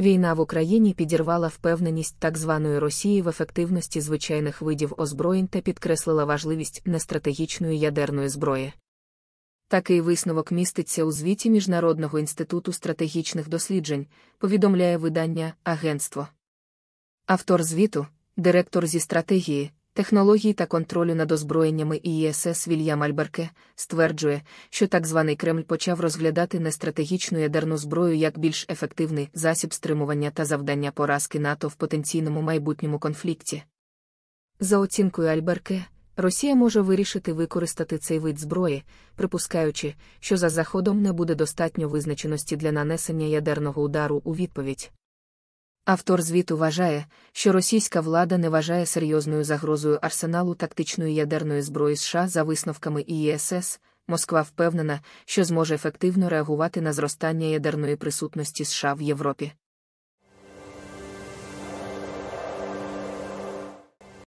Війна в Україні підірвала впевненість так званої Росії в ефективності звичайних видів озброєнь та підкреслила важливість нестратегічної ядерної зброї. Такий висновок міститься у звіті Міжнародного інституту стратегічних досліджень, повідомляє видання Агентство. Автор звіту, директор зі стратегії, технологій та контролю над озброєннями ІСС Вільям Альберке стверджує, що так званий Кремль почав розглядати нестратегічну ядерну зброю як більш ефективний засіб стримування та завдання поразки НАТО в потенційному майбутньому конфлікті. За оцінкою Альберке, Росія може вирішити використати цей вид зброї, припускаючи, що за заходом не буде достатньо визначеності для нанесення ядерного удару у відповідь. Автор звіту вважає, що російська влада не вважає серйозною загрозою арсеналу тактичної ядерної зброї США за висновками ІСС. Е Москва впевнена, що зможе ефективно реагувати на зростання ядерної присутності США в Європі.